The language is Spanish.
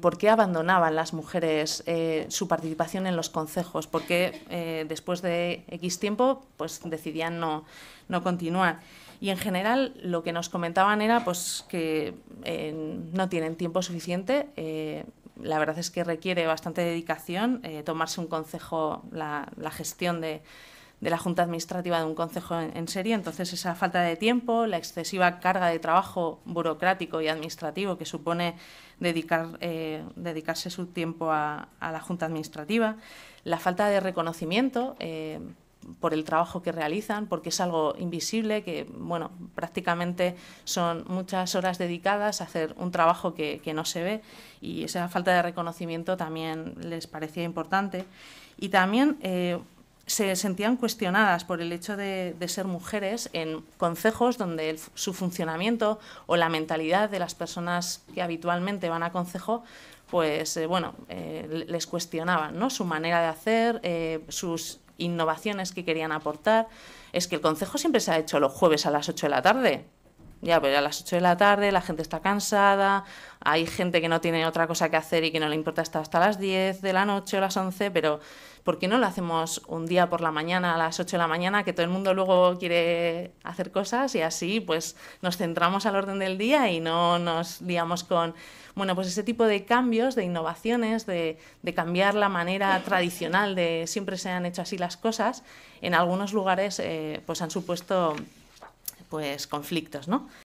¿Por qué abandonaban las mujeres eh, su participación en los consejos? ¿Por qué eh, después de X tiempo pues, decidían no, continuar? Y en general lo que nos comentaban era pues, que eh, no tienen tiempo suficiente. la verdad es que requiere bastante dedicación tomarse un consejo, la gestión de, de la Junta Administrativa de un Consejo en, serie. Entonces, esa falta de tiempo, la excesiva carga de trabajo burocrático y administrativo que supone dedicar, eh, dedicarse su tiempo a, la Junta Administrativa, la falta de reconocimiento. Eh, por el trabajo que realizan, porque es algo invisible, que bueno, prácticamente son muchas horas dedicadas a hacer un trabajo que, no se ve y esa falta de reconocimiento también les parecía importante. Y también eh, se sentían cuestionadas por el hecho de, ser mujeres en consejos donde su funcionamiento o la mentalidad de las personas que habitualmente van a consejo pues eh, bueno, eh, les cuestionaban ¿no? su manera de hacer, eh, sus innovaciones que querían aportar. Es que el Consejo siempre se ha hecho los jueves a las 8 de la tarde. Ya, pero a las 8 de la tarde la gente está cansada, hay gente que no tiene otra cosa que hacer y que no le importa estar hasta las 10 de la noche o las 11, pero ¿por qué no lo hacemos un día por la mañana a las 8 de la mañana que todo el mundo luego quiere hacer cosas y así pues nos centramos al orden del día y no nos liamos con, bueno, pues ese tipo de cambios, de innovaciones, de, cambiar la manera tradicional de siempre se han hecho así las cosas, en algunos lugares eh, pues han supuesto pues conflictos, ¿no?